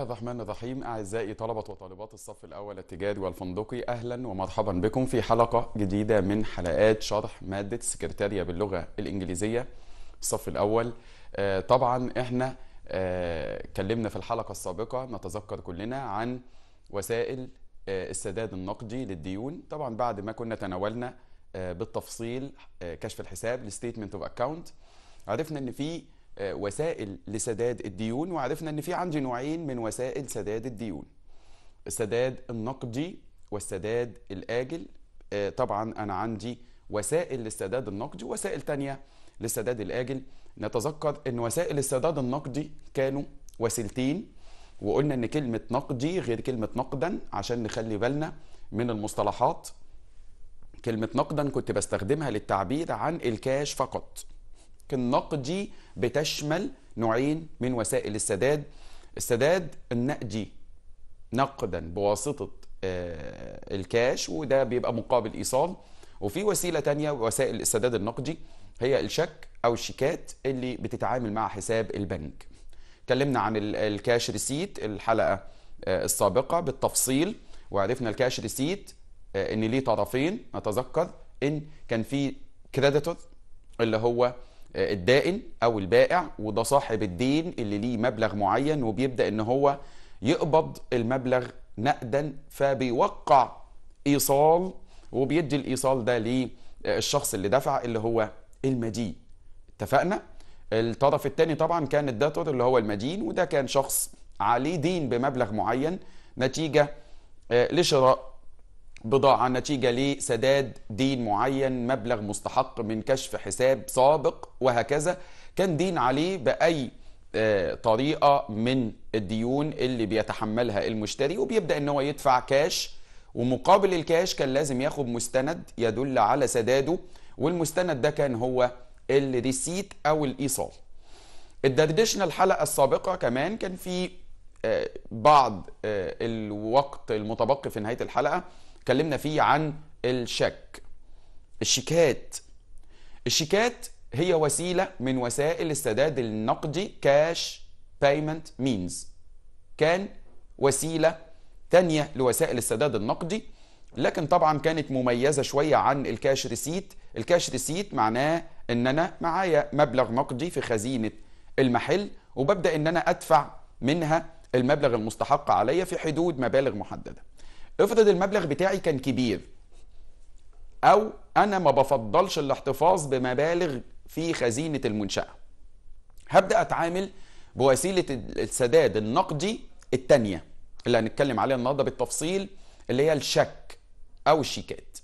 الرحمن الرحيم أعزائي طلبة وطالبات الصف الأول التجاري والفندقي أهلا ومرحبا بكم في حلقة جديدة من حلقات شرح مادة السكرتارية باللغة الإنجليزية الصف الأول آه، طبعا إحنا آه، كلمنا في الحلقة السابقة نتذكر كلنا عن وسائل آه، السداد النقدي للديون طبعا بعد ما كنا تناولنا بالتفصيل كشف الحساب الستيتمنت اوف اكاونت عرفنا ان في آه، وسائل لسداد الديون وعرفنا ان في عندي نوعين من وسائل سداد الديون السداد النقدي والسداد الاجل آه، طبعا انا عندي وسائل للسداد النقدي وسائل تانية للسداد الاجل نتذكر ان وسائل السداد النقدي كانوا وسيلتين وقلنا ان كلمه نقدي غير كلمه نقدا عشان نخلي بالنا من المصطلحات كلمه نقدا كنت بستخدمها للتعبير عن الكاش فقط النقدي بتشمل نوعين من وسائل السداد السداد النقدي نقدا بواسطة آه، الكاش وده بيبقى مقابل إيصال وفي وسيلة تانية وسائل السداد النقدي هي الشك أو الشيكات اللي بتتعامل مع حساب البنك اتكلمنا عن الكاش ريسيت الحلقة آه، السابقة بالتفصيل وعرفنا الكاش ريسيت آه، ان ليه طرفين نتذكر ان كان في كريديتور اللي هو آه، الدائن او البائع وده صاحب الدين اللي ليه مبلغ معين وبيبدا ان هو يقبض المبلغ نقدا فبيوقع ايصال وبيدي الايصال ده للشخص اللي دفع اللي هو المدين اتفقنا الطرف الثاني طبعا كان الداتور اللي هو المدين وده كان شخص عليه دين بمبلغ معين نتيجه آه، لشراء بضاعة نتيجة لسداد دين معين مبلغ مستحق من كشف حساب سابق وهكذا كان دين عليه بأي آه، طريقة من الديون اللي بيتحملها المشتري وبيبدأ ان هو يدفع كاش ومقابل الكاش كان لازم ياخد مستند يدل على سداده والمستند ده كان هو الريسيت او الايصال الدردشنا الحلقة السابقة كمان كان في آه، بعض آه، الوقت المتبقي في نهاية الحلقة اتكلمنا فيه عن الشك الشيكات الشيكات هي وسيله من وسائل السداد النقدي كاش بايمنت مينز كان وسيله ثانيه لوسائل السداد النقدي لكن طبعا كانت مميزه شويه عن الكاش ريسيت الكاش ريسيت معناه ان انا معايا مبلغ نقدي في خزينه المحل وببدا ان انا ادفع منها المبلغ المستحق عليا في حدود مبالغ محدده افرض المبلغ بتاعي كان كبير او انا ما بفضلش الاحتفاظ بمبالغ في خزينه المنشاه هبدا اتعامل بوسيله السداد النقدي التانية اللي هنتكلم عليها النهارده بالتفصيل اللي هي الشك او الشيكات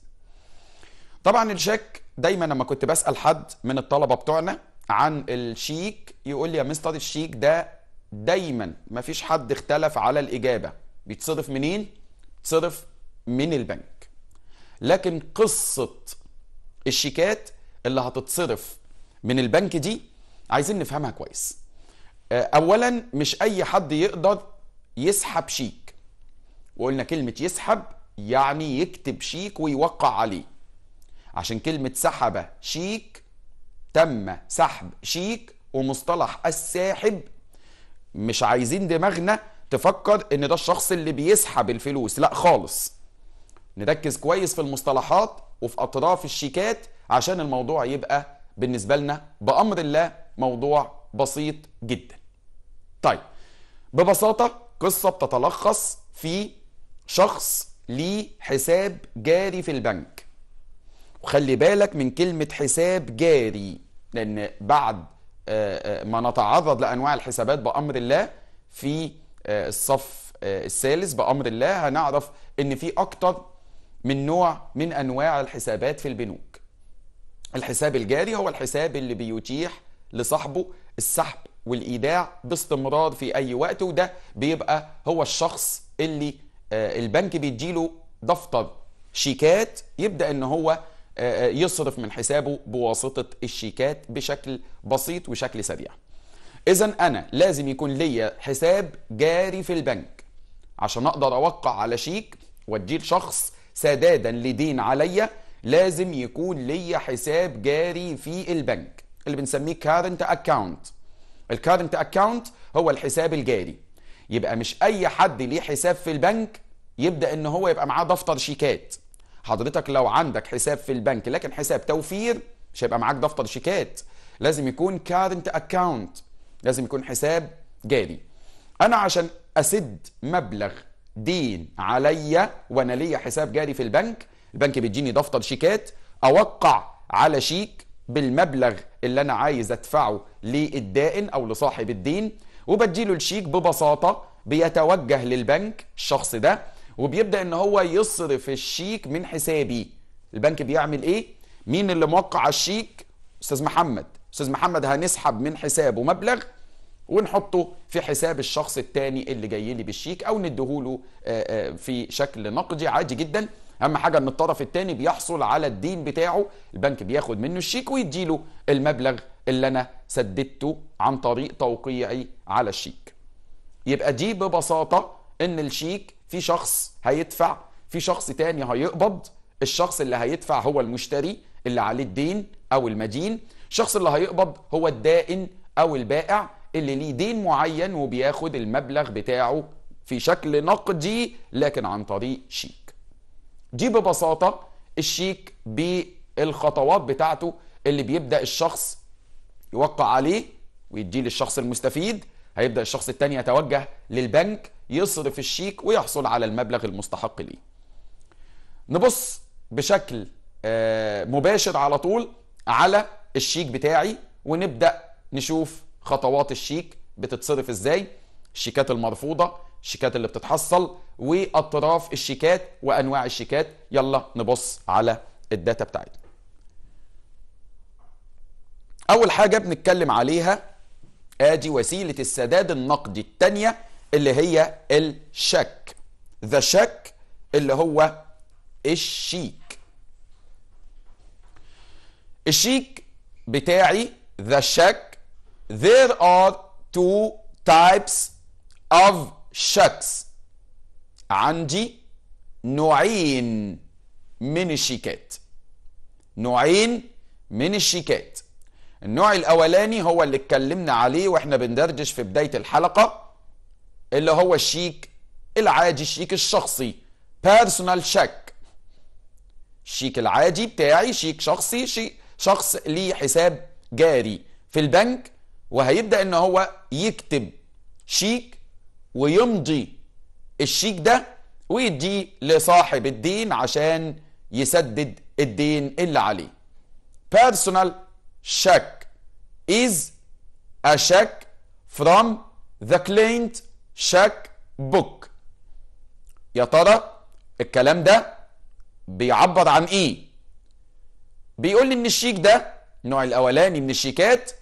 طبعا الشك دايما لما كنت بسال حد من الطلبه بتوعنا عن الشيك يقول لي يا مستر الشيك ده دايما مفيش حد اختلف على الاجابه بيتصرف منين تصرف من البنك لكن قصة الشيكات اللي هتتصرف من البنك دي عايزين نفهمها كويس آه، اولا مش اي حد يقدر يسحب شيك وقلنا كلمة يسحب يعني يكتب شيك ويوقع عليه عشان كلمة سحب شيك تم سحب شيك ومصطلح الساحب مش عايزين دماغنا تفكر ان ده الشخص اللي بيسحب الفلوس لا خالص نركز كويس في المصطلحات وفي اطراف الشيكات عشان الموضوع يبقى بالنسبه لنا بامر الله موضوع بسيط جدا طيب ببساطه قصه بتتلخص في شخص ليه حساب جاري في البنك وخلي بالك من كلمه حساب جاري لان بعد آه، آه، ما نتعرض لانواع الحسابات بامر الله في آه، الصف آه، الثالث بامر الله هنعرف ان في اكتر من نوع من انواع الحسابات في البنوك الحساب الجاري هو الحساب اللي بيتيح لصاحبه السحب والايداع باستمرار في اي وقت وده بيبقى هو الشخص اللي آه، البنك بيديله دفتر شيكات يبدا ان هو يصرف من حسابه بواسطه الشيكات بشكل بسيط وشكل سريع اذا انا لازم يكون ليا حساب جاري في البنك عشان اقدر اوقع على شيك واديه لشخص سدادا لدين عليا لازم يكون ليا حساب جاري في البنك اللي بنسميه كارنت اكاونت الكارنت اكاونت هو الحساب الجاري يبقى مش اي حد ليه حساب في البنك يبدا ان هو يبقى معاه دفتر شيكات حضرتك لو عندك حساب في البنك لكن حساب توفير مش هيبقى معاك دفتر شيكات لازم يكون كارنت اكاونت لازم يكون حساب جاري انا عشان اسد مبلغ دين عليا وانا ليا حساب جاري في البنك البنك بيديني دفتر شيكات اوقع على شيك بالمبلغ اللي انا عايز ادفعه للدائن او لصاحب الدين وبديله الشيك ببساطه بيتوجه للبنك الشخص ده وبيبدا ان هو يصرف الشيك من حسابي البنك بيعمل ايه مين اللي موقع الشيك استاذ محمد استاذ محمد هنسحب من حسابه مبلغ ونحطه في حساب الشخص التاني اللي جاي لي بالشيك او نديهوله آه، آه، في شكل نقدي عادي جدا اهم حاجه ان الطرف التاني بيحصل على الدين بتاعه البنك بياخد منه الشيك ويديله المبلغ اللي انا سددته عن طريق توقيعي على الشيك يبقى دي ببساطه ان الشيك في شخص هيدفع في شخص تاني هيقبض الشخص اللي هيدفع هو المشتري اللي عليه الدين او المدين الشخص اللي هيقبض هو الدائن او البائع اللي ليه دين معين وبياخد المبلغ بتاعه في شكل نقدي لكن عن طريق شيك دي ببساطة الشيك بالخطوات بتاعته اللي بيبدأ الشخص يوقع عليه ويدي للشخص المستفيد هيبدأ الشخص التاني يتوجه للبنك يصرف الشيك ويحصل على المبلغ المستحق ليه نبص بشكل آه، مباشر على طول على الشيك بتاعي ونبدا نشوف خطوات الشيك بتتصرف ازاي الشيكات المرفوضه الشيكات اللي بتتحصل واطراف الشيكات وانواع الشيكات يلا نبص على الداتا بتاعتنا اول حاجه بنتكلم عليها ادي وسيله السداد النقدي الثانيه اللي هي الشك ذا شك اللي هو الشيك الشيك بتاعي the shack there are two types of shacks عندي نوعين من الشيكات نوعين من الشيكات النوع الاولاني هو اللي اتكلمنا عليه واحنا بندردش في بدايه الحلقه اللي هو الشيك العادي الشيك الشخصي بيرسونال شيك الشيك العادي بتاعي شيك شخصي شيك شخص ليه حساب جاري في البنك وهيبدأ ان هو يكتب شيك ويمضي الشيك ده ويديه لصاحب الدين عشان يسدد الدين اللي عليه personal check is a check from the client check book يا ترى الكلام ده بيعبر عن ايه بيقول لي ان الشيك ده النوع الاولاني من الشيكات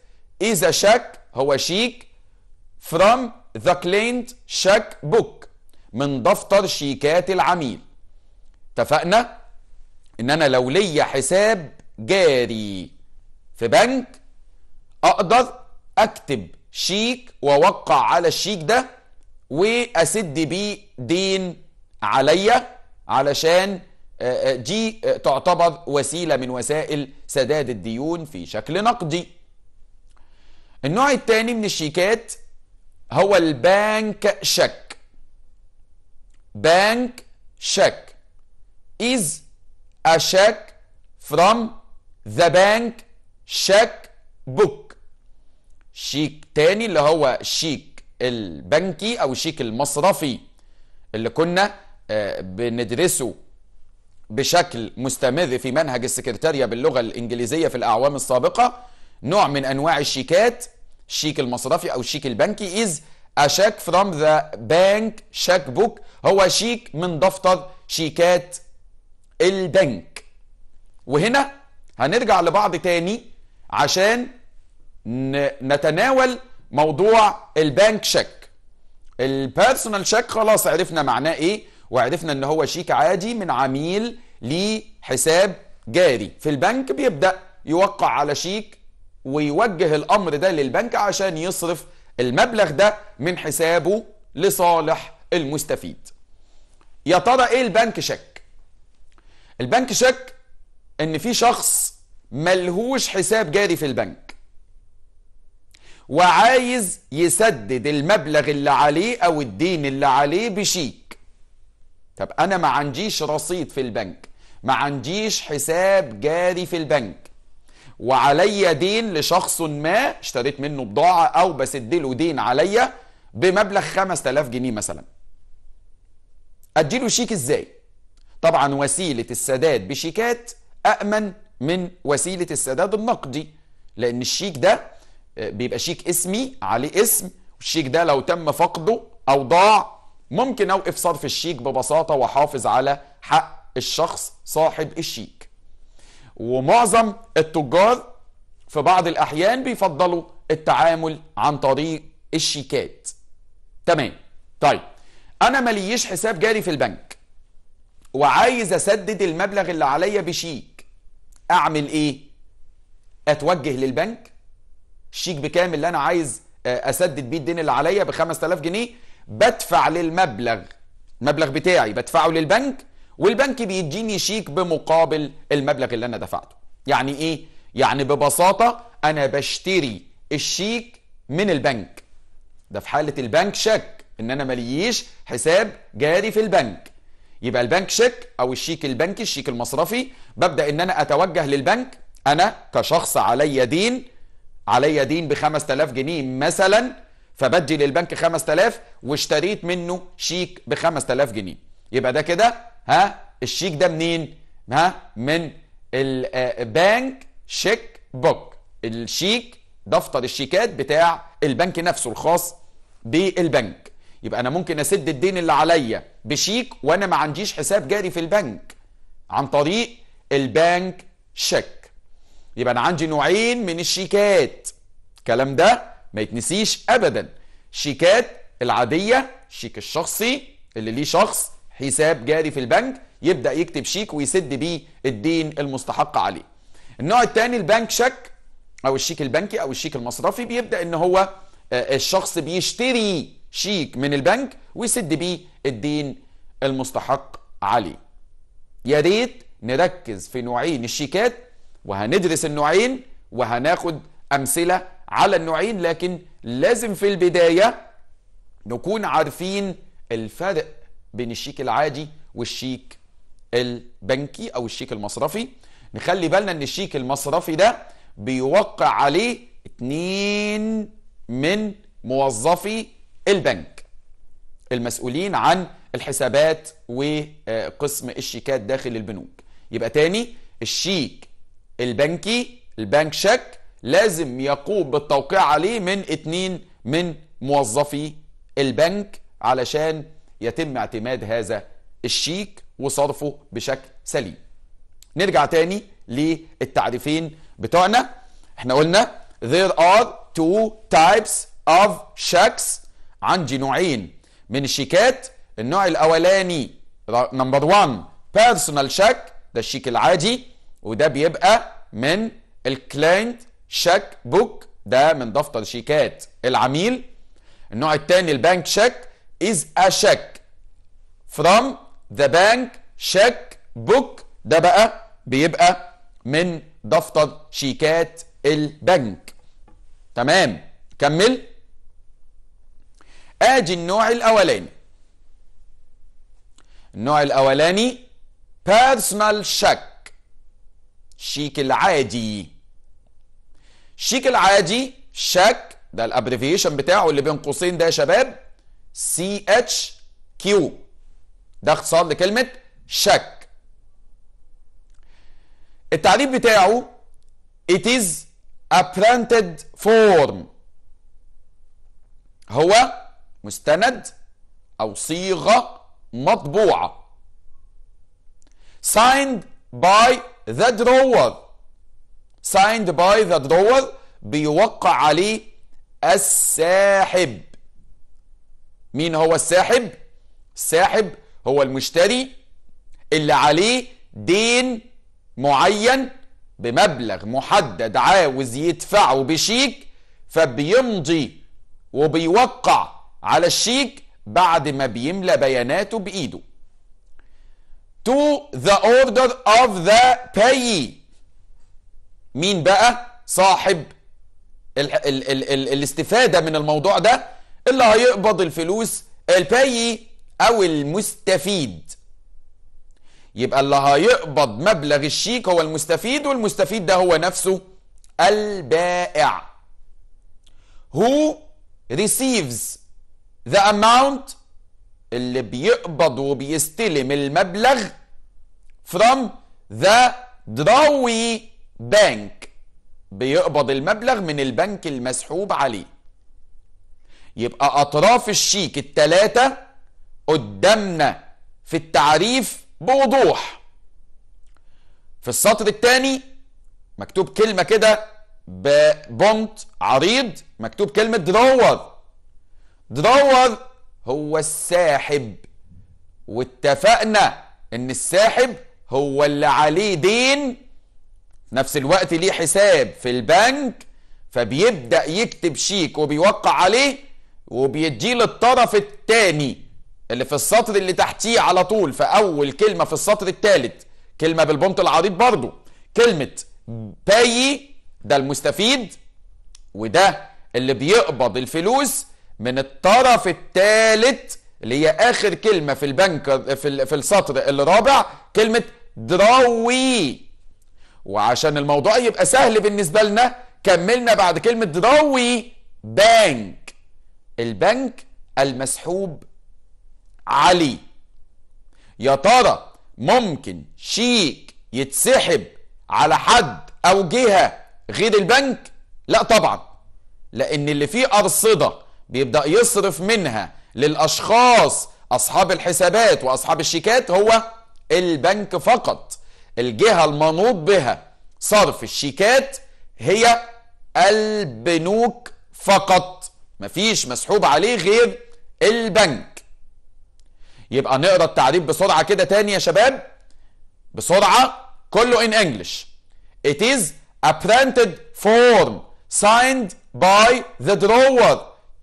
اذا شك هو شيك from the كلينت شك book من دفتر شيكات العميل اتفقنا ان انا لو ليا حساب جاري في بنك اقدر اكتب شيك واوقع على الشيك ده واسد بيه دين عليا علشان دي آه، آه، آه، تعتبر وسيلة من وسائل سداد الديون في شكل نقدي النوع الثاني من الشيكات هو البنك شك بنك شك is a check from the bank check book شيك تاني اللي هو شيك البنكي او شيك المصرفي اللي كنا بندرسه بشكل مستمر في منهج السكرتارية باللغة الإنجليزية في الأعوام السابقة نوع من أنواع الشيكات الشيك المصرفي أو الشيك البنكي إز أشيك from the bank شيك بوك هو شيك من دفتر شيكات البنك وهنا هنرجع لبعض تاني عشان نتناول موضوع البنك شيك البيرسونال شيك خلاص عرفنا معناه ايه وعرفنا ان هو شيك عادي من عميل ليه حساب جاري في البنك بيبدا يوقع على شيك ويوجه الامر ده للبنك عشان يصرف المبلغ ده من حسابه لصالح المستفيد يا ترى ايه البنك شك البنك شك ان في شخص ملهوش حساب جاري في البنك وعايز يسدد المبلغ اللي عليه او الدين اللي عليه بشيك طب انا ما عنديش رصيد في البنك ما عنديش حساب جاري في البنك وعليا دين لشخص ما اشتريت منه بضاعة او بسد له دين عليا بمبلغ 5000 جنيه مثلا اديله شيك ازاي طبعا وسيلة السداد بشيكات أأمن من وسيلة السداد النقدي لأن الشيك ده آه، بيبقى شيك اسمي عليه اسم والشيك ده لو تم فقده أو ضاع ممكن اوقف صرف الشيك ببساطه واحافظ على حق الشخص صاحب الشيك ومعظم التجار في بعض الاحيان بيفضلوا التعامل عن طريق الشيكات تمام طيب انا ماليش حساب جاري في البنك وعايز اسدد المبلغ اللي عليا بشيك اعمل ايه اتوجه للبنك الشيك بكام اللي انا عايز آه، اسدد بيه الدين اللي عليا ب 5000 جنيه بدفع للمبلغ المبلغ بتاعي بدفعه للبنك والبنك بيديني شيك بمقابل المبلغ اللي انا دفعته يعني ايه يعني ببساطه انا بشتري الشيك من البنك ده في حاله البنك شك ان انا ماليش حساب جاري في البنك يبقى البنك شيك او الشيك البنكي الشيك المصرفي ببدا ان انا اتوجه للبنك انا كشخص عليا دين عليا دين ب 5000 جنيه مثلا فبدي للبنك 5000 واشتريت منه شيك ب 5000 جنيه يبقى ده كده ها الشيك ده منين ها من البنك آه، شيك بوك الشيك دفتر الشيكات بتاع البنك نفسه الخاص بالبنك يبقى انا ممكن اسد الدين اللي عليا بشيك وانا ما عنديش حساب جاري في البنك عن طريق البنك شيك يبقى انا عندي نوعين من الشيكات الكلام ده ما يتنسيش ابدا شيكات العاديه شيك الشخصي اللي ليه شخص حساب جاري في البنك يبدا يكتب شيك ويسد بيه الدين المستحق عليه النوع الثاني البنك شك او الشيك البنكي او الشيك المصرفي بيبدا ان هو آه، الشخص بيشتري شيك من البنك ويسد بيه الدين المستحق عليه يا ريت نركز في نوعين الشيكات وهندرس النوعين وهناخد امثله على النوعين لكن لازم في البداية نكون عارفين الفرق بين الشيك العادي والشيك البنكي أو الشيك المصرفي نخلي بالنا ان الشيك المصرفي ده بيوقع عليه اتنين من موظفي البنك المسؤولين عن الحسابات وقسم الشيكات داخل البنوك يبقى تاني الشيك البنكي البنك شيك لازم يقوم بالتوقيع عليه من اتنين من موظفي البنك علشان يتم اعتماد هذا الشيك وصرفه بشكل سليم نرجع تاني للتعريفين بتوعنا احنا قلنا there are two types of checks عندي نوعين من الشيكات النوع الاولاني نمبر 1 بيرسونال شيك ده الشيك العادي وده بيبقى من الكلاينت شيك بوك ده من دفتر شيكات العميل النوع الثاني البنك شيك از ا شيك فروم ذا بانك شيك بوك ده بقى بيبقى من دفتر شيكات البنك تمام كمل ادي النوع الاولاني النوع الاولاني بيرسونال شيك شيك العادي الشيك العادي شك ده الابريفيشن بتاعه اللي بين قوسين ده يا شباب سي اتش كيو ده اختصار لكلمه شك التعريف بتاعه it is a printed form هو مستند او صيغه مطبوعه signed by the drawer signed by the drawer بيوقع عليه الساحب مين هو الساحب الساحب هو المشتري اللي عليه دين معين بمبلغ محدد عاوز يدفعه بشيك فبيمضي وبيوقع على الشيك بعد ما بيملى بياناته بإيده to the order of the payee مين بقى صاحب ال ال ال ال الاستفادة من الموضوع ده اللي هيقبض الفلوس الباي او المستفيد يبقى اللي هيقبض مبلغ الشيك هو المستفيد والمستفيد ده هو نفسه البائع هو receives the amount اللي بيقبض وبيستلم المبلغ from the drawee بنك بيقبض المبلغ من البنك المسحوب عليه يبقى أطراف الشيك التلاتة قدامنا في التعريف بوضوح في السطر الثاني مكتوب كلمة كده ببونت عريض مكتوب كلمة دراور دراور هو الساحب واتفقنا ان الساحب هو اللي عليه دين نفس الوقت ليه حساب في البنك فبيبدأ يكتب شيك وبيوقع عليه وبيديه للطرف الثاني اللي في السطر اللي تحتيه على طول في أول كلمة في السطر الثالث كلمة بالبنط العريض برضو كلمة باي ده المستفيد وده اللي بيقبض الفلوس من الطرف الثالث اللي هي اخر كلمه في البنك في في السطر الرابع كلمه دراوي وعشان الموضوع يبقى سهل بالنسبة لنا كملنا بعد كلمة ضوي بانك البنك المسحوب علي يا ترى ممكن شيك يتسحب على حد او جهة غير البنك لا طبعا لان اللي فيه ارصدة بيبدأ يصرف منها للاشخاص اصحاب الحسابات واصحاب الشيكات هو البنك فقط الجهة المنوط بها صرف الشيكات هي البنوك فقط مفيش مسحوب عليه غير البنك يبقى نقرا التعريف بسرعة كده تاني يا شباب بسرعة كله in English It is a printed form signed by the drawer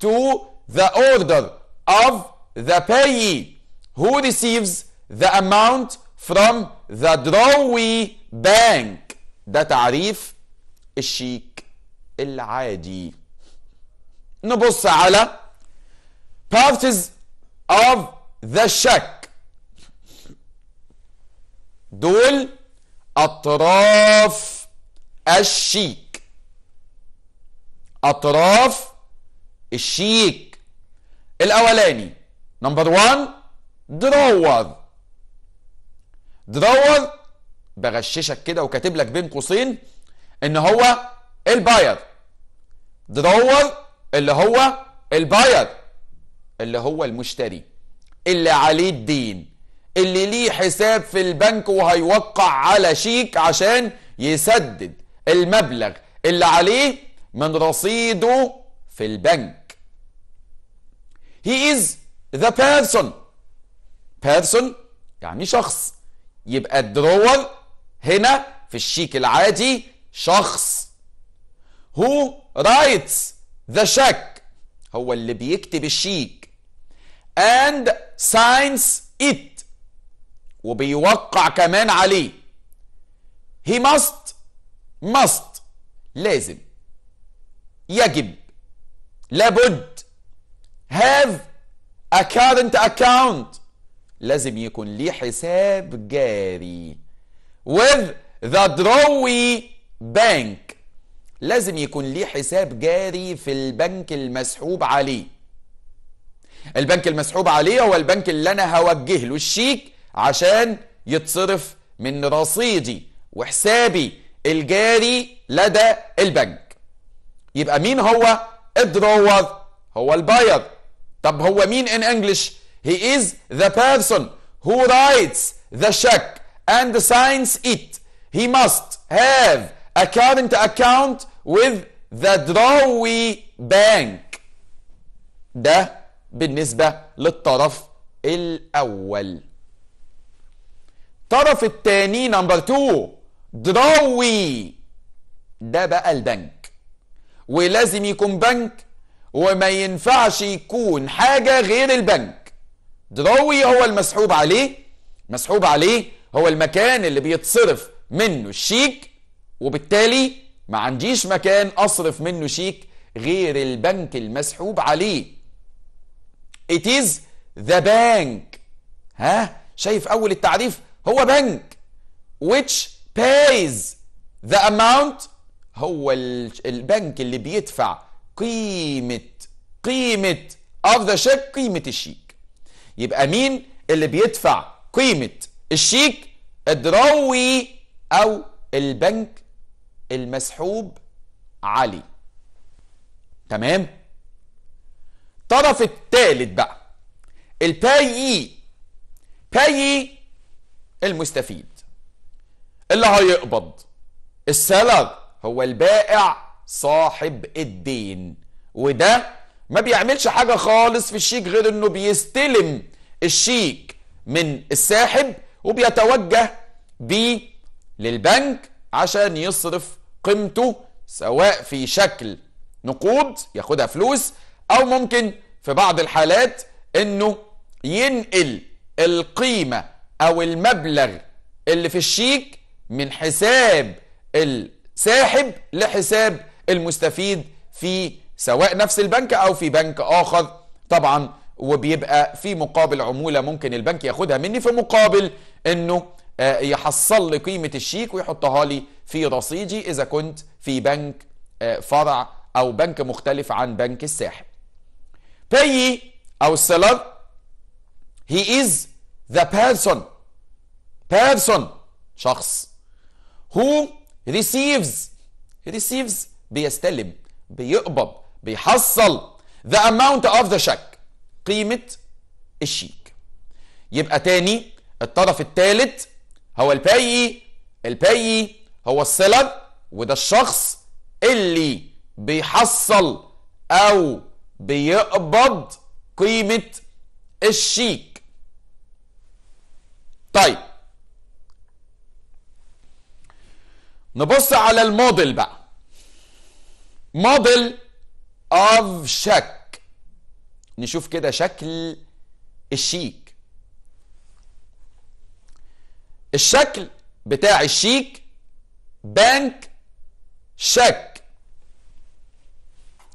to the order of the payee who receives the amount from ذا دراوي بانك ده تعريف الشيك العادي نبص على parties of the shack دول أطراف الشيك أطراف الشيك الأولاني نمبر 1 drawer تدور بغششك كده وكاتب لك بين قوسين ان هو الباير تدور اللي هو الباير اللي هو المشتري اللي عليه الدين اللي ليه حساب في البنك وهيوقع على شيك عشان يسدد المبلغ اللي عليه من رصيده في البنك he is the person person يعني شخص يبقى الدروور هنا في الشيك العادي شخص هو رايتس ذا شيك هو اللي بيكتب الشيك اند ساينس ات وبيوقع كمان عليه هي ماست ماست لازم يجب لابد هاف ا كارنت اكونت لازم يكون ليه حساب جاري with the drawy bank لازم يكون ليه حساب جاري في البنك المسحوب عليه البنك المسحوب عليه هو البنك اللي انا هوجه له الشيك عشان يتصرف من رصيدي وحسابي الجاري لدى البنك يبقى مين هو الدرور هو الباير طب هو مين ان انجلش He is the person who writes the check and signs it. He must have a current account with the drawee bank. ده بالنسبة للطرف الأول. الطرف الثاني نمبر 2 دراوي ده بقى البنك ولازم يكون بنك وما ينفعش يكون حاجة غير البنك دروي هو المسحوب عليه مسحوب عليه هو المكان اللي بيتصرف منه الشيك وبالتالي ما عنديش مكان أصرف منه شيك غير البنك المسحوب عليه It is the bank ها شايف أول التعريف هو بنك which pays the amount هو البنك اللي بيدفع قيمة قيمة of the check قيمة الشيك يبقى مين اللي بيدفع قيمة الشيك الدراوي أو البنك المسحوب عليه تمام الطرف الثالث بقى البايي بايي المستفيد اللي هيقبض السلر هو البائع صاحب الدين وده ما بيعملش حاجة خالص في الشيك غير انه بيستلم الشيك من الساحب وبيتوجه بيه للبنك عشان يصرف قيمته سواء في شكل نقود ياخدها فلوس او ممكن في بعض الحالات انه ينقل القيمة او المبلغ اللي في الشيك من حساب الساحب لحساب المستفيد في سواء نفس البنك او في بنك اخر طبعا وبيبقى في مقابل عمولة ممكن البنك ياخدها مني في مقابل انه آه، يحصل لي قيمة الشيك ويحطها لي في رصيدي اذا كنت في بنك آه، فرع او بنك مختلف عن بنك الساحل payee او السيلر he is the person person شخص who receives receives بيستلم بيقبض بيحصل the amount of the check قيمة الشيك يبقى تاني الطرف الثالث هو الباقي الباقي هو السيلر وده الشخص اللي بيحصل او بيقبض قيمة الشيك طيب نبص على الموديل بقى موديل اوف شك نشوف كده شكل الشيك الشكل بتاع الشيك بنك شك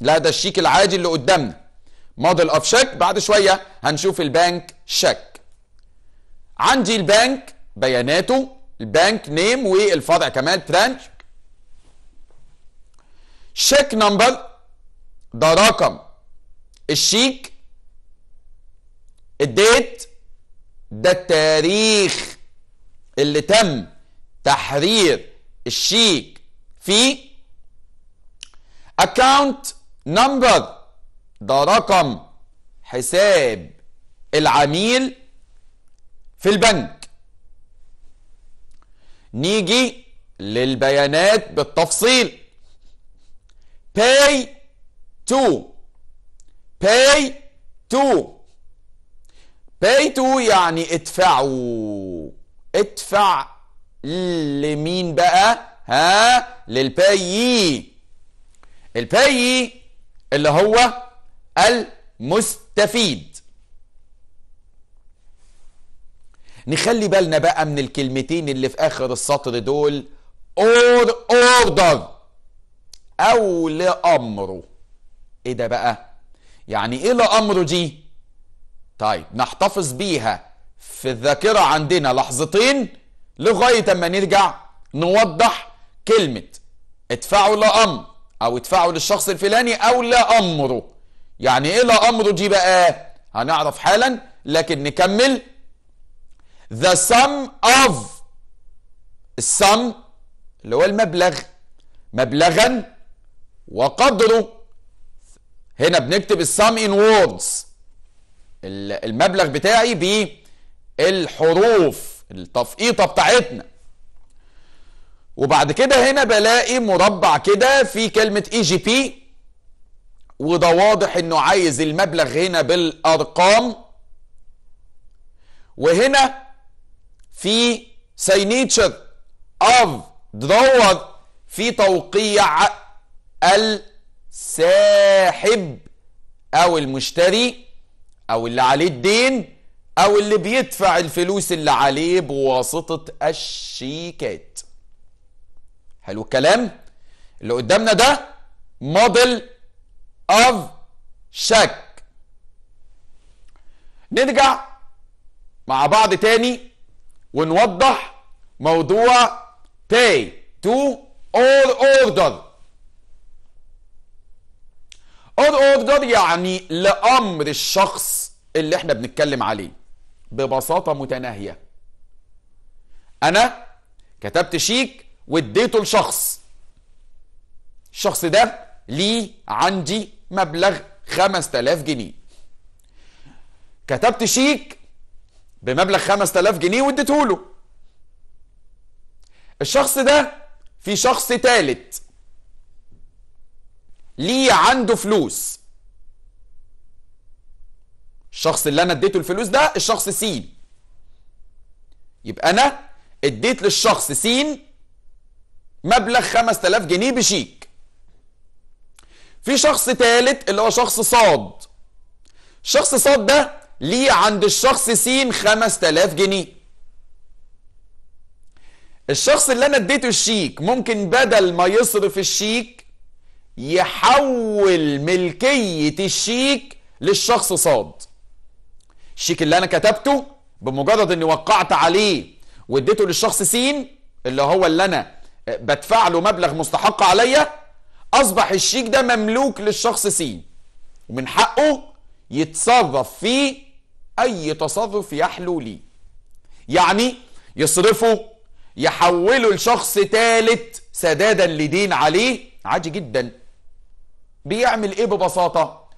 لا ده الشيك العادي اللي قدامنا موديل اوف شك بعد شويه هنشوف البنك شك عندي البنك بياناته البنك نيم والفرع كمان ترانش شيك نمبر ده رقم الشيك الديت ده التاريخ اللي تم تحرير الشيك فيه اكاونت نمبر ده رقم حساب العميل في البنك نيجي للبيانات بالتفصيل pay to pay to بيتوا يعني ادفعوا ادفع لمين بقى ها للبايي البايي اللي هو المستفيد نخلي بالنا بقى من الكلمتين اللي في اخر السطر دول اور اوردر او لامره ايه ده بقى يعني ايه لامره دي طيب نحتفظ بيها في الذاكرة عندنا لحظتين لغاية اما نرجع نوضح كلمة ادفعوا لأمر او ادفعوا للشخص الفلاني او لأمره يعني ايه لأمره دي بقى هنعرف حالا لكن نكمل the sum of السم اللي هو المبلغ مبلغا وقدره هنا بنكتب السم in words المبلغ بتاعي بالحروف التفقيطه بتاعتنا وبعد كده هنا بلاقي مربع كده في كلمه اي جي بي وده واضح انه عايز المبلغ هنا بالارقام وهنا في سينيتشر اوف دراور في توقيع الساحب او المشتري او اللي عليه الدين او اللي بيدفع الفلوس اللي عليه بواسطة الشيكات حلو الكلام اللي قدامنا ده موديل اوف شك نرجع مع بعض تاني ونوضح موضوع pay to all order اوض يعني لامر الشخص اللي احنا بنتكلم عليه ببساطه متناهيه انا كتبت شيك واديته لشخص الشخص ده ليه عندي مبلغ 5000 جنيه كتبت شيك بمبلغ 5000 جنيه واديته له الشخص ده في شخص ثالث ليه عنده فلوس الشخص اللي انا اديته الفلوس ده الشخص سين يبقى انا اديت للشخص سين مبلغ 5000 جنيه بشيك في شخص ثالث اللي هو شخص صاد شخص صاد ده ليه عند الشخص سين 5000 جنيه الشخص اللي انا اديته الشيك ممكن بدل ما يصرف الشيك يحول ملكية الشيك للشخص صاد الشيك اللي انا كتبته بمجرد اني وقعت عليه واديته للشخص سين اللي هو اللي انا بدفع له مبلغ مستحق عليا اصبح الشيك ده مملوك للشخص سين ومن حقه يتصرف فيه اي تصرف يحلو ليه يعني يصرفه يحوله لشخص ثالث سدادا لدين عليه عادي جدا بيعمل ايه ببساطة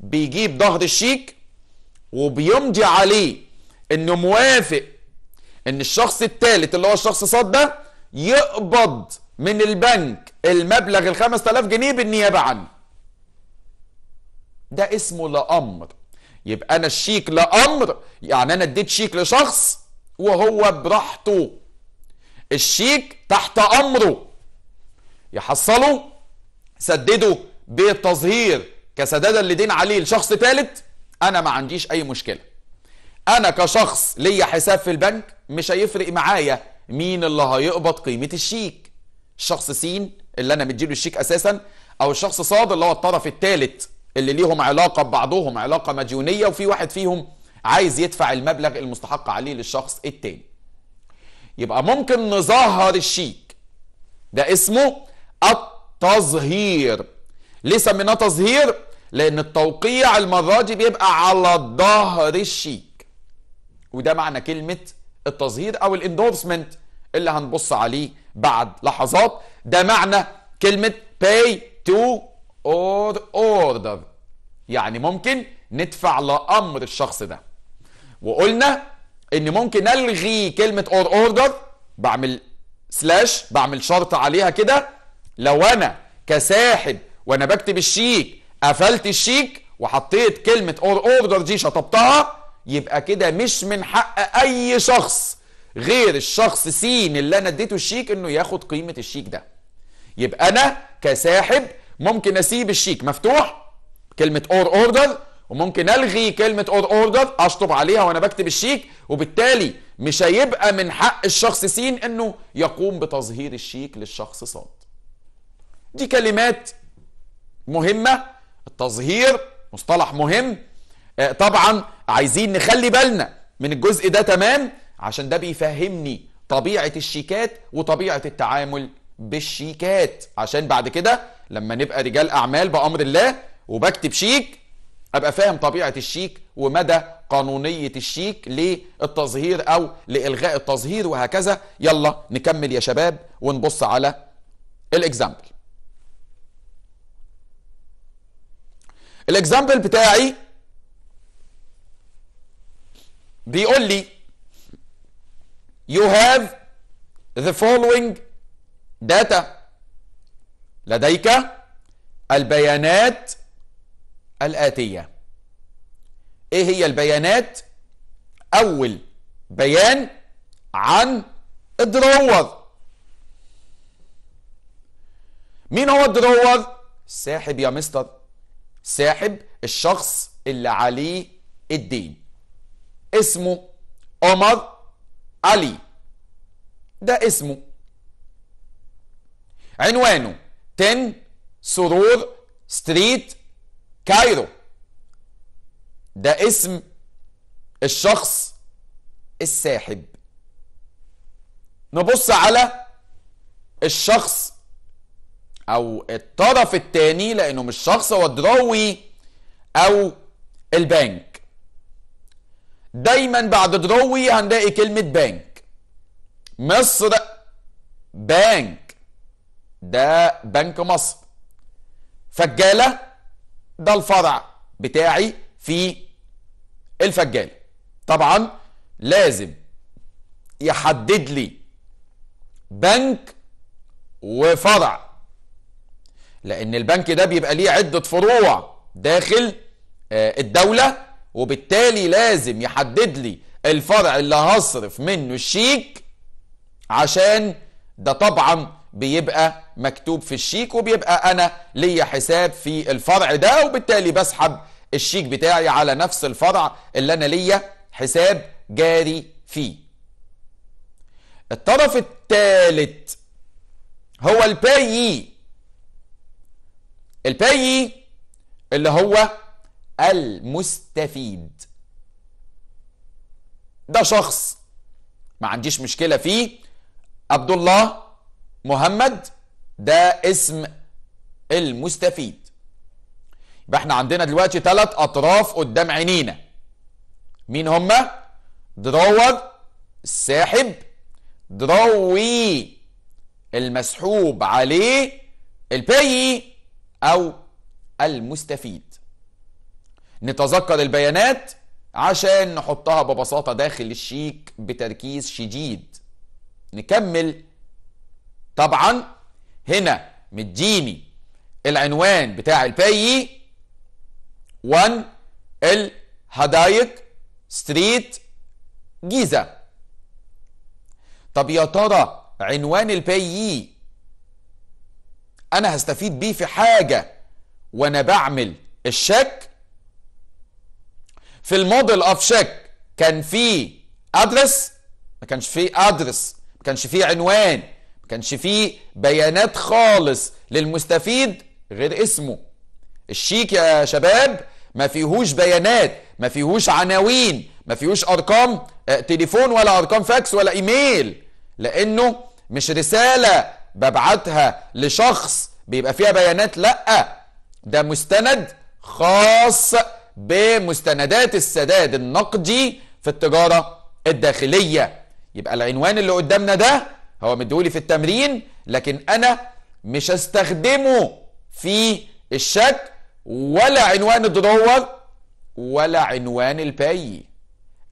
بيجيب ضغط الشيك وبيمضي عليه انه موافق ان الشخص الثالث اللي هو الشخص صاد ده يقبض من البنك المبلغ ال 5000 جنيه بالنيابه عنه ده اسمه لامر يبقى انا الشيك لامر يعني انا اديت شيك لشخص وهو براحته الشيك تحت امره يحصله سدده بالتظهير كسدادا لدين عليه لشخص ثالث انا ما عنديش اي مشكله انا كشخص ليا حساب في البنك مش هيفرق معايا مين اللي هيقبض قيمه الشيك الشخص سين اللي انا مديله الشيك اساسا او الشخص صاد اللي هو الطرف الثالث اللي ليهم علاقه ببعضهم علاقه مديونيه وفي واحد فيهم عايز يدفع المبلغ المستحق عليه للشخص الثاني يبقى ممكن نظهر الشيك ده اسمه التظهير ليه سميناه تظهير لان التوقيع المره دي بيبقى على ظهر الشيك وده معنى كلمه التظهير او الاندورسمنت اللي هنبص عليه بعد لحظات ده معنى كلمه pay to or order يعني ممكن ندفع لامر الشخص ده وقلنا ان ممكن الغي كلمه اور اوردر بعمل سلاش بعمل شرط عليها كده لو انا كساحب وانا بكتب الشيك قفلت الشيك وحطيت كلمه اور اوردر دي شطبتها يبقى كده مش من حق اي شخص غير الشخص سين اللي انا اديته الشيك انه ياخد قيمه الشيك ده يبقى انا كساحب ممكن اسيب الشيك مفتوح كلمه اور اوردر وممكن الغي كلمه اور اوردر اشطب عليها وانا بكتب الشيك وبالتالي مش هيبقى من حق الشخص سين انه يقوم بتظهير الشيك للشخص صاد دي كلمات مهمة التظهير مصطلح مهم آه، طبعا عايزين نخلي بالنا من الجزء ده تمام عشان ده بيفهمني طبيعة الشيكات وطبيعة التعامل بالشيكات عشان بعد كده لما نبقى رجال أعمال بأمر الله وبكتب شيك أبقى فاهم طبيعة الشيك ومدى قانونية الشيك للتظهير أو لإلغاء التظهير وهكذا يلا نكمل يا شباب ونبص على الإكزامبل الاكزامبل بتاعي بيقول لي you have the following data لديك البيانات الآتية ايه هي البيانات اول بيان عن الدروض مين هو الدروض ساحب يا مستر ساحب الشخص اللي عليه الدين اسمه عمر علي ده اسمه عنوانه 10 سرور ستريت كايرو ده اسم الشخص الساحب نبص على الشخص او الطرف الثاني لانه مش شخص هو الدراوي او البنك دايما بعد دروي هنلاقي كلمة بنك مصر بنك ده بنك مصر فجالة ده الفرع بتاعي في الفجالة طبعا لازم يحدد لي بنك وفرع لأن البنك ده بيبقى ليه عدة فروع داخل آه، الدولة وبالتالي لازم يحدد لي الفرع اللي هصرف منه الشيك عشان ده طبعا بيبقى مكتوب في الشيك وبيبقى انا ليا حساب في الفرع ده وبالتالي بسحب الشيك بتاعي على نفس الفرع اللي انا ليا حساب جاري فيه الطرف الثالث هو البايي الباي اللي هو المستفيد ده شخص ما عنديش مشكلة فيه عبد الله محمد ده اسم المستفيد يبقى احنا عندنا دلوقتي ثلاث اطراف قدام عينينا مين هما دراور الساحب دروي المسحوب عليه الباي أو المستفيد نتذكر البيانات عشان نحطها ببساطة داخل الشيك بتركيز شديد نكمل طبعا هنا مديني العنوان بتاع الباي 1 الهدايك ستريت جيزة طب يا ترى عنوان الباي انا هستفيد بيه في حاجه وانا بعمل الشك في الموديل اوف شك كان في ادرس ما كانش فيه ادرس ما كانش فيه عنوان ما كانش فيه بيانات خالص للمستفيد غير اسمه الشيك يا شباب ما فيهوش بيانات ما فيهوش عناوين ما فيهوش ارقام آه، تليفون ولا ارقام فاكس ولا ايميل لانه مش رساله ببعتها لشخص بيبقى فيها بيانات لا ده مستند خاص بمستندات السداد النقدي في التجارة الداخلية يبقى العنوان اللي قدامنا ده هو مديهولي في التمرين لكن أنا مش هستخدمه في الشك ولا عنوان الدرور ولا عنوان الباي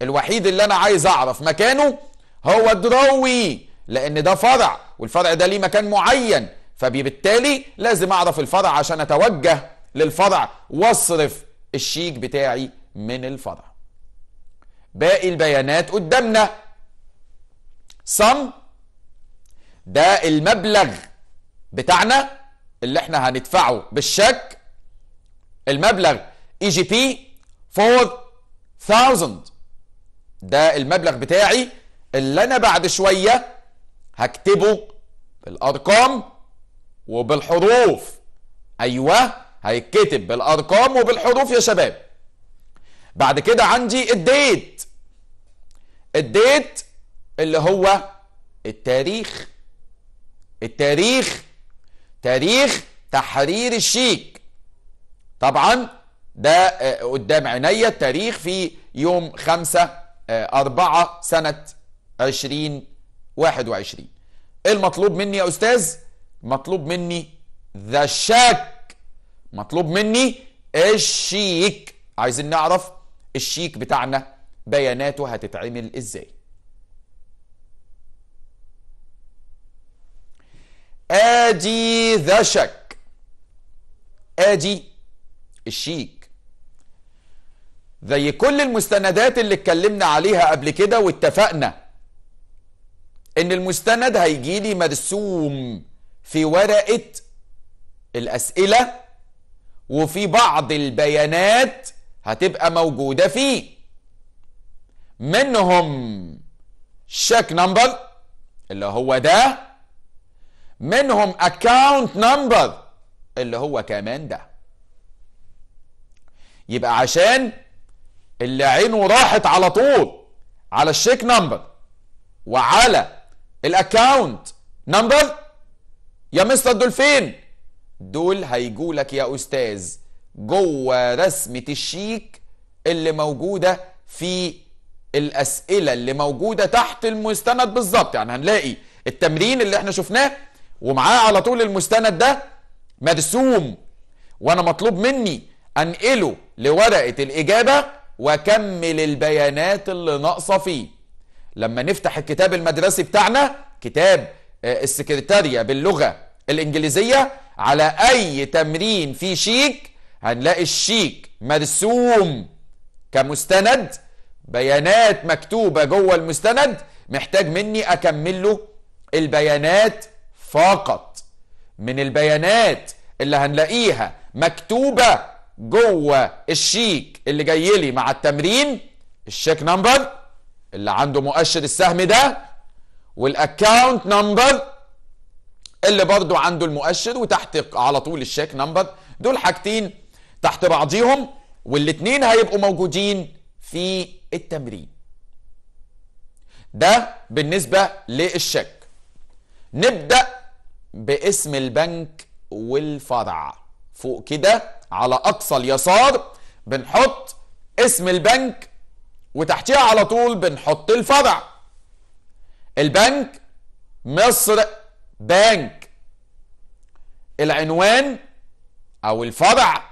الوحيد اللي أنا عايز أعرف مكانه هو الدروي لأن ده فرع والفرع ده ليه مكان معين فبالتالي لازم اعرف الفرع عشان اتوجه للفرع واصرف الشيك بتاعي من الفرع باقي البيانات قدامنا صم ده المبلغ بتاعنا اللي احنا هندفعه بالشك المبلغ اي جي بي 4000 ده المبلغ بتاعي اللي انا بعد شويه هكتبه بالارقام وبالحروف ايوه هيتكتب بالارقام وبالحروف يا شباب بعد كده عندي الديت الديت اللي هو التاريخ التاريخ تاريخ تحرير الشيك طبعا ده آه، قدام عينيا التاريخ في يوم خمسة آه، أربعة سنة عشرين واحد وعشرين ايه المطلوب مني يا استاذ مطلوب مني ذا شاك مطلوب مني الشيك عايزين نعرف الشيك بتاعنا بياناته هتتعمل ازاي ادي ذا شك ادي الشيك زي كل المستندات اللي اتكلمنا عليها قبل كده واتفقنا ان المستند هيجي لي مرسوم في ورقه الاسئله وفي بعض البيانات هتبقى موجوده فيه منهم شيك نمبر اللي هو ده منهم اكاونت نمبر اللي هو كمان ده يبقى عشان اللي عينه راحت على طول على الشيك نمبر وعلى الاكاونت نمبر يا مستر دولفين دول هيجوا لك يا استاذ جوه رسمه الشيك اللي موجوده في الاسئله اللي موجوده تحت المستند بالظبط يعني هنلاقي التمرين اللي احنا شفناه ومعاه على طول المستند ده مرسوم وانا مطلوب مني انقله لورقه الاجابه واكمل البيانات اللي ناقصه فيه لما نفتح الكتاب المدرسي بتاعنا كتاب آه، السكرتارية باللغة الإنجليزية على أي تمرين في شيك هنلاقي الشيك مرسوم كمستند بيانات مكتوبة جوه المستند محتاج مني أكمل له البيانات فقط من البيانات اللي هنلاقيها مكتوبة جوه الشيك اللي جاي لي مع التمرين الشيك نمبر اللي عنده مؤشر السهم ده والاكاونت نمبر اللي برضو عنده المؤشر وتحت على طول الشيك نمبر دول حاجتين تحت بعضيهم والاتنين هيبقوا موجودين في التمرين ده بالنسبة للشيك نبدأ باسم البنك والفرع فوق كده على أقصى اليسار بنحط اسم البنك وتحتيها على طول بنحط الفرع البنك مصر بنك العنوان او الفرع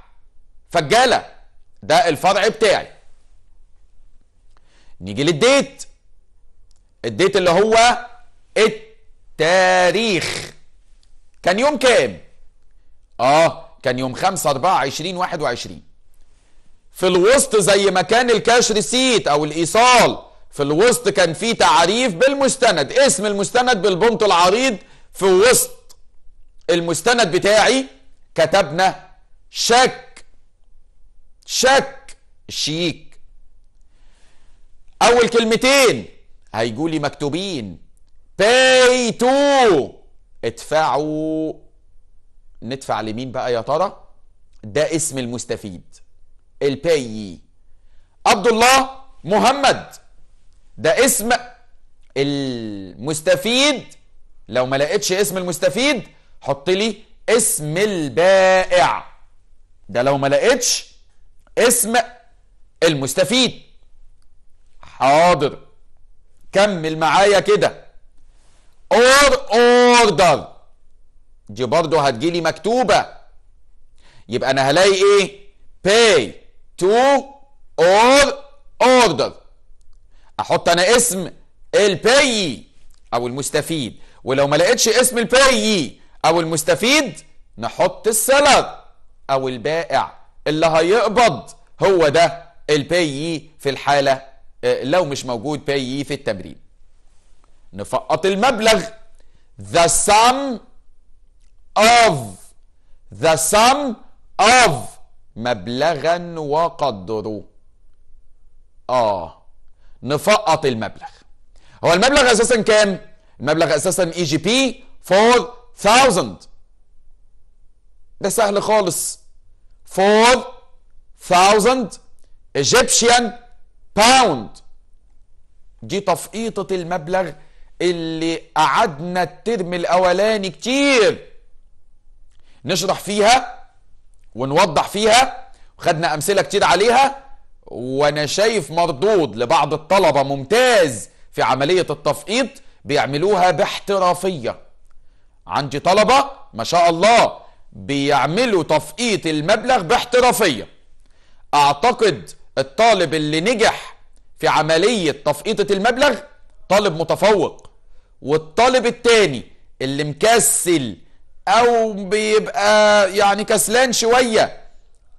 فجاله ده الفرع بتاعي نيجي للديت الديت اللي هو التاريخ كان يوم كام اه كان يوم 5 4 20 21 في الوسط زي ما كان الكاش ريسيت او الايصال في الوسط كان في تعريف بالمستند اسم المستند بالبنط العريض في وسط المستند بتاعي كتبنا شك شك شيك اول كلمتين هيجوا لي مكتوبين تو ادفعوا ندفع لمين بقى يا ترى ده اسم المستفيد الباي عبد الله محمد ده اسم المستفيد لو ما لقيتش اسم المستفيد حط لي اسم البائع ده لو ما لقيتش اسم المستفيد حاضر كمل معايا كده اور اوردر دي برضه هتجيلي مكتوبه يبقى انا هلاقي ايه باي تو اور اوردر احط انا اسم الباي او المستفيد ولو ما لقيتش اسم الباي او المستفيد نحط السلر او البائع اللي هيقبض هو ده الباي في الحاله آه، لو مش موجود باي في التمرين نفقط المبلغ the sum of the sum of مبلغا وقدره اه نفقط المبلغ هو المبلغ اساسا كام المبلغ اساسا اي جي بي 4000 ده سهل خالص 4000 ايجيبشن باوند دي تفقيطة المبلغ اللي قعدنا الترم الاولاني كتير نشرح فيها ونوضح فيها خدنا امثله كتير عليها وانا شايف مردود لبعض الطلبه ممتاز في عمليه التفقيط بيعملوها باحترافيه عندي طلبه ما شاء الله بيعملوا تفقيط المبلغ باحترافيه اعتقد الطالب اللي نجح في عمليه تفقيطه المبلغ طالب متفوق والطالب التاني اللي مكسل او بيبقى يعني كسلان شويه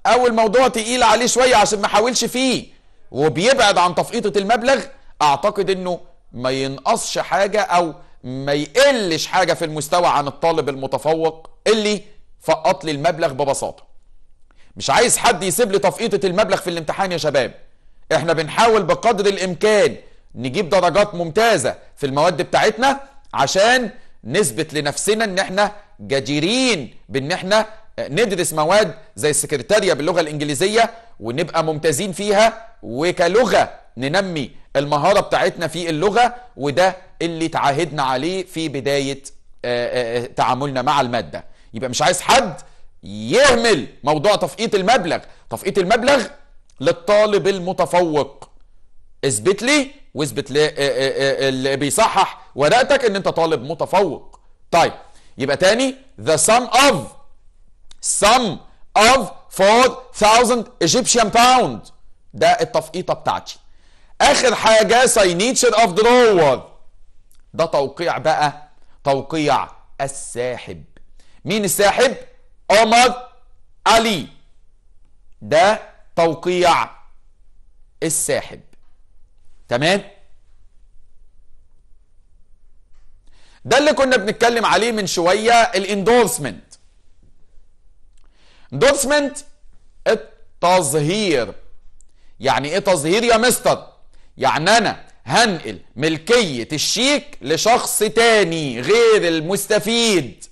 او الموضوع تقيل عليه شويه عشان ما حاولش فيه وبيبعد عن تفقيطه المبلغ اعتقد انه ما ينقصش حاجه او ما يقلش حاجه في المستوى عن الطالب المتفوق اللي فقط لي المبلغ ببساطه مش عايز حد يسيب لي تفقيطه المبلغ في الامتحان يا شباب احنا بنحاول بقدر الامكان نجيب درجات ممتازه في المواد بتاعتنا عشان نثبت لنفسنا ان احنا جديرين بان احنا ندرس مواد زي السكرتارية باللغة الإنجليزية ونبقى ممتازين فيها وكلغة ننمي المهارة بتاعتنا في اللغة وده اللي تعاهدنا عليه في بداية آه، آه، آه، تعاملنا مع المادة يبقى مش عايز حد يهمل موضوع تفقيط المبلغ تفقيط المبلغ للطالب المتفوق اثبت لي واثبت لي اللي بيصحح ورقتك ان انت طالب متفوق طيب يبقى تاني the sum of sum of 4000 Egyptian pound ده التفقيطة بتاعتي اخر حاجة signature of drawer ده توقيع بقى توقيع الساحب مين الساحب عمر علي ده توقيع الساحب تمام ده اللي كنا بنتكلم عليه من شوية الاندورسمنت اندورسمنت التظهير يعني ايه تظهير يا مستر يعني انا هنقل ملكية الشيك لشخص تاني غير المستفيد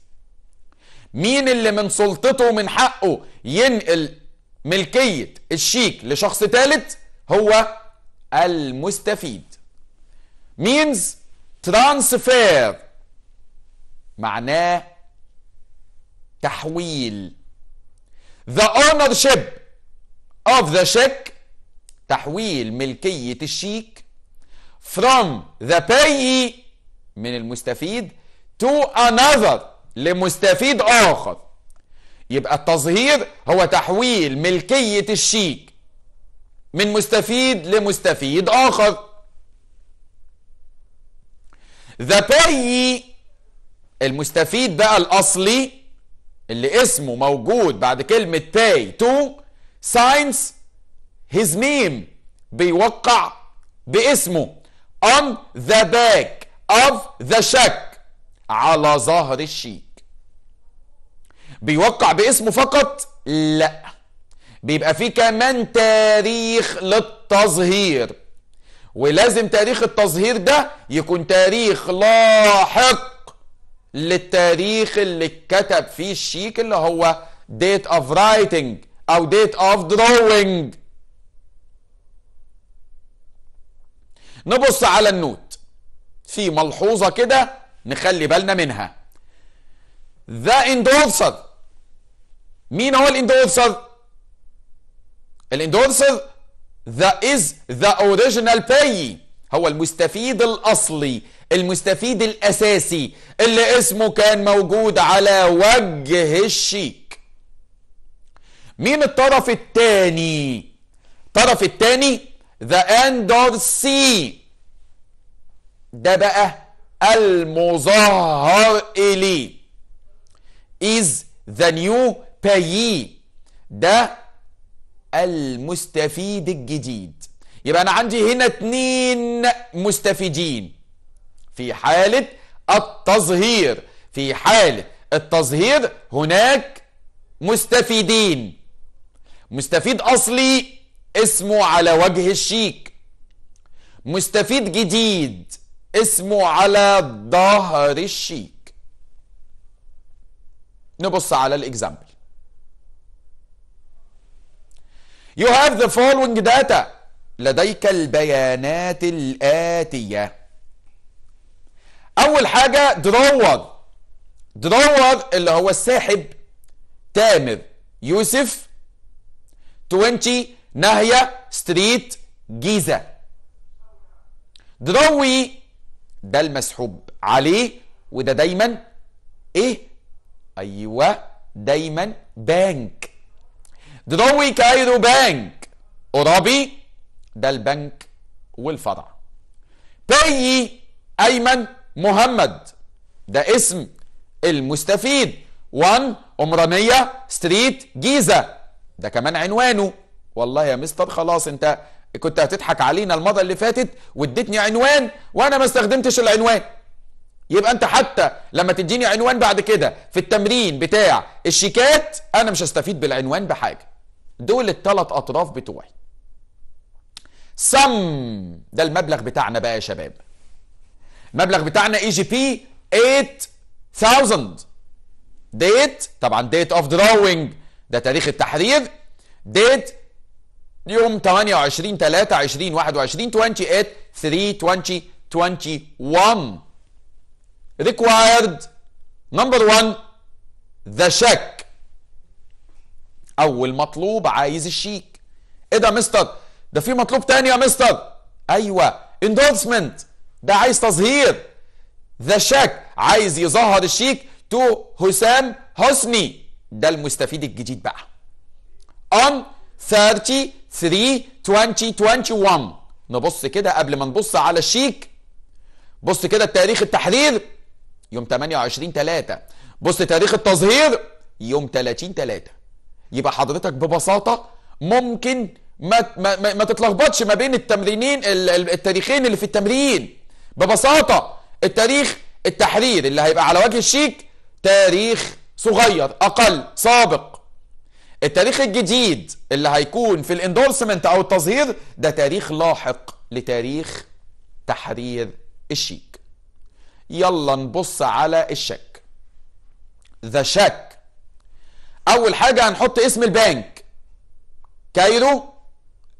مين اللي من سلطته ومن حقه ينقل ملكية الشيك لشخص تالت هو المستفيد means transfer معناه تحويل the ownership of the check تحويل ملكية الشيك from the payee من المستفيد to another لمستفيد آخر يبقى التظهير هو تحويل ملكية الشيك من مستفيد لمستفيد آخر the payee المستفيد بقى الاصلي اللي اسمه موجود بعد كلمة تاي تو ساينس هيز ميم بيوقع باسمه on the back of the shack على ظهر الشيك بيوقع باسمه فقط لا بيبقى فيه كمان تاريخ للتظهير ولازم تاريخ التظهير ده يكون تاريخ لاحق للتاريخ اللي اتكتب فيه الشيك اللي هو date of writing او date of drawing نبص على النوت في ملحوظة كده نخلي بالنا منها ذا اندورسر مين هو الاندورسر الاندورسر ذا از ذا اوريجينال باي هو المستفيد الاصلي المستفيد الأساسي اللي اسمه كان موجود على وجه الشيك مين الطرف الثاني الطرف الثاني ذا of سي ده بقى المظهر الي is the new payee ده المستفيد الجديد يبقى أنا عندي هنا اتنين مستفيدين في حالة التظهير في حالة التظهير هناك مستفيدين مستفيد أصلي اسمه على وجه الشيك مستفيد جديد اسمه على ظهر الشيك نبص على الاكزامبل You have the following data لديك البيانات الآتية اول حاجه دروغ دروغ اللي هو الساحب تامر يوسف 20 ناهيه ستريت جيزه دروي ده المسحوب عليه وده دايما ايه ايوه دايما بنك دروي كايرو بنك اورابي ده البنك والفرع باي ايمن محمد ده اسم المستفيد 1 أمرانية ستريت جيزة ده كمان عنوانه والله يا مستر خلاص انت كنت هتضحك علينا المرة اللي فاتت واديتني عنوان وانا ما استخدمتش العنوان يبقى انت حتى لما تديني عنوان بعد كده في التمرين بتاع الشيكات انا مش هستفيد بالعنوان بحاجة دول الثلاث اطراف بتوعي سم ده المبلغ بتاعنا بقى يا شباب المبلغ بتاعنا اي جي بي 8000 ديت طبعا ديت اوف دراوينج ده تاريخ التحرير ديت يوم 28 3 21 28 3 20 21 required number 1 the check اول مطلوب عايز الشيك ايه ده مستر ده في مطلوب تاني يا مستر ايوه endorsement ده عايز تظهير ذا شك عايز يظهر الشيك تو حسام حسني ده المستفيد الجديد بقى on 33 2021 نبص كده قبل ما نبص على الشيك بص كده تاريخ التحرير يوم 28 3 بص تاريخ التظهير يوم 30 3 يبقى حضرتك ببساطه ممكن ما ما, ما تتلخبطش ما بين التمرينين التاريخين اللي في التمرين ببساطة التاريخ التحرير اللي هيبقى على وجه الشيك تاريخ صغير أقل سابق التاريخ الجديد اللي هيكون في الاندورسمنت أو التظهير ده تاريخ لاحق لتاريخ تحرير الشيك يلا نبص على الشك ذا شك أول حاجة هنحط اسم البنك كايرو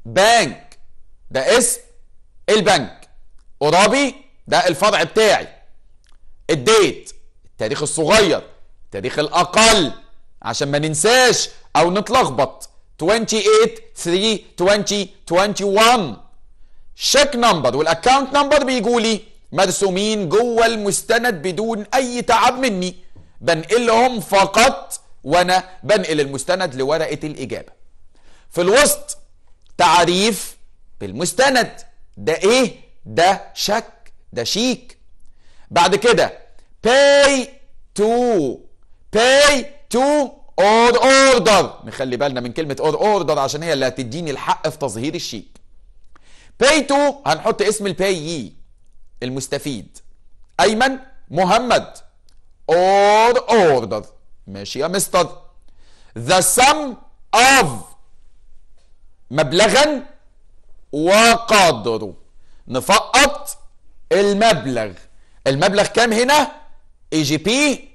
بنك ده اسم البنك قرابي ده الفرع بتاعي الديت التاريخ الصغير التاريخ الاقل عشان ما ننساش او نتلخبط 28 3 20 21 شيك نمبر والاكونت نمبر بيجوا لي مرسومين جوه المستند بدون اي تعب مني بنقلهم فقط وانا بنقل المستند لورقه الاجابه في الوسط تعريف بالمستند ده ايه ده شك ده شيك بعد كده pay to pay to or order نخلي بالنا من كلمة or order عشان هي اللي هتديني الحق في تظهير الشيك pay to هنحط اسم البايي المستفيد أيمن محمد or order ماشي يا مستر the sum of مبلغا وقدره نفقط المبلغ المبلغ كام هنا اي جي بي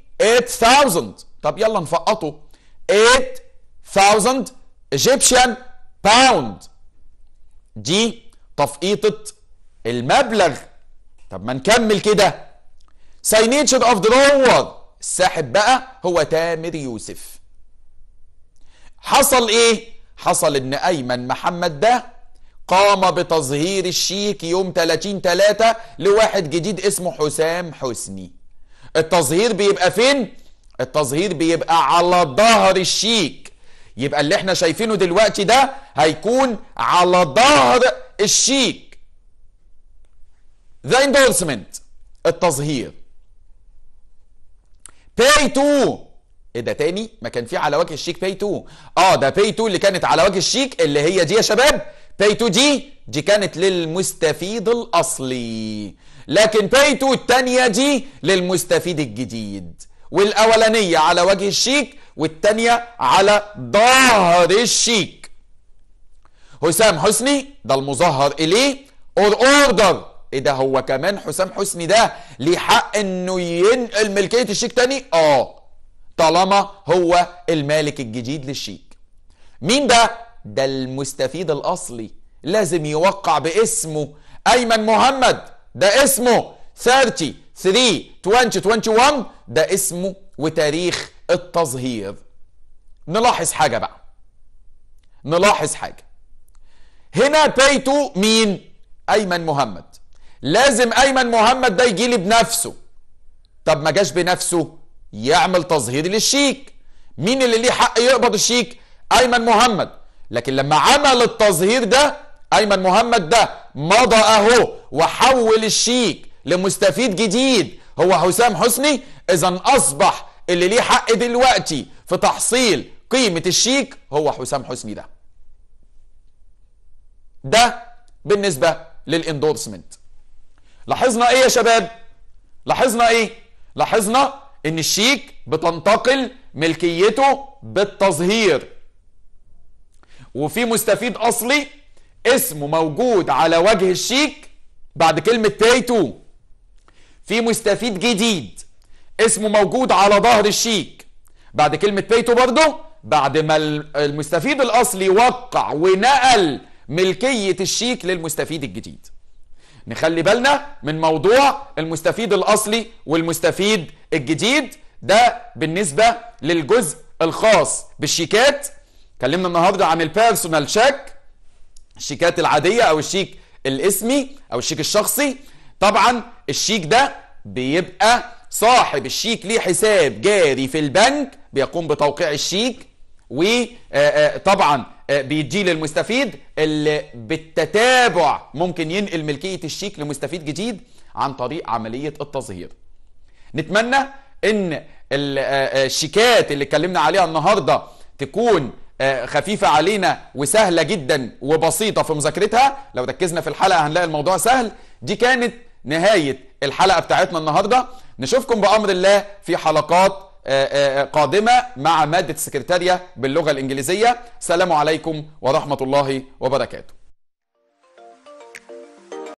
8000 طب يلا نفقطه 8000 ايجيبشن باوند دي تفقيطة المبلغ طب ما نكمل كده ساينيتشر اوف دولار الساحب بقى هو تامر يوسف حصل ايه حصل ان ايمن محمد ده قام بتظهير الشيك يوم 30 3 لواحد جديد اسمه حسام حسني التظهير بيبقى فين التظهير بيبقى على ظهر الشيك يبقى اللي احنا شايفينه دلوقتي ده هيكون على ظهر الشيك ذا اندورسمنت التظهير باي تو ايه ده تاني ما كان في على وجه الشيك باي تو اه ده باي تو اللي كانت على وجه الشيك اللي هي دي يا شباب باي تو دي دي كانت للمستفيد الأصلي لكن باي تو الثانيه دي للمستفيد الجديد والأولانية على وجه الشيك والثانيه على ظهر الشيك حسام حسني ده المظهر إليه اور اوردر ايه ده هو كمان حسام حسني ده ليه حق انه ينقل ملكيه الشيك تاني اه طالما هو المالك الجديد للشيك مين ده ده المستفيد الاصلي لازم يوقع باسمه ايمن محمد ده اسمه 33 2021 ده اسمه وتاريخ التظهير نلاحظ حاجه بقى نلاحظ حاجه هنا بيته مين ايمن محمد لازم ايمن محمد ده يجي لي بنفسه طب ما جاش بنفسه يعمل تظهير للشيك مين اللي ليه حق يقبض الشيك ايمن محمد لكن لما عمل التظهير ده ايمن محمد ده مضى اهو وحول الشيك لمستفيد جديد هو حسام حسني اذا اصبح اللي ليه حق دلوقتي في تحصيل قيمه الشيك هو حسام حسني ده ده بالنسبه للاندورسمنت لاحظنا ايه يا شباب لاحظنا ايه لاحظنا ان الشيك بتنتقل ملكيته بالتظهير وفي مستفيد اصلي اسمه موجود على وجه الشيك بعد كلمة باي 2 في مستفيد جديد اسمه موجود على ظهر الشيك بعد كلمة باي 2 برضه بعد ما المستفيد الاصلي وقع ونقل ملكية الشيك للمستفيد الجديد نخلي بالنا من موضوع المستفيد الاصلي والمستفيد الجديد ده بالنسبة للجزء الخاص بالشيكات اتكلمنا النهارده عن البيرسونال شيك الشيكات العاديه او الشيك الاسمي او الشيك الشخصي طبعا الشيك ده بيبقى صاحب الشيك ليه حساب جاري في البنك بيقوم بتوقيع الشيك وطبعا آه، آه، آه، بيديه للمستفيد اللي بالتتابع ممكن ينقل ملكيه الشيك لمستفيد جديد عن طريق عمليه التظهير. نتمنى ان الشيكات اللي اتكلمنا عليها النهارده تكون آه، خفيفة علينا وسهلة جدا وبسيطة في مذاكرتها لو ركزنا في الحلقة هنلاقي الموضوع سهل دي كانت نهاية الحلقة بتاعتنا النهاردة نشوفكم بأمر الله في حلقات آه، آه، قادمة مع مادة السكرتارية باللغة الإنجليزية سلام عليكم ورحمة الله وبركاته